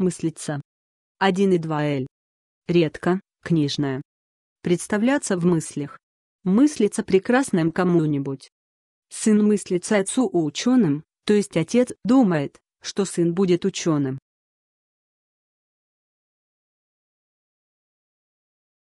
мыслиться. 1 и 2 Л. Редко, книжная. Представляться в мыслях. Мыслиться прекрасным кому-нибудь. Сын мыслится отцу ученым, то есть отец думает, что сын будет ученым.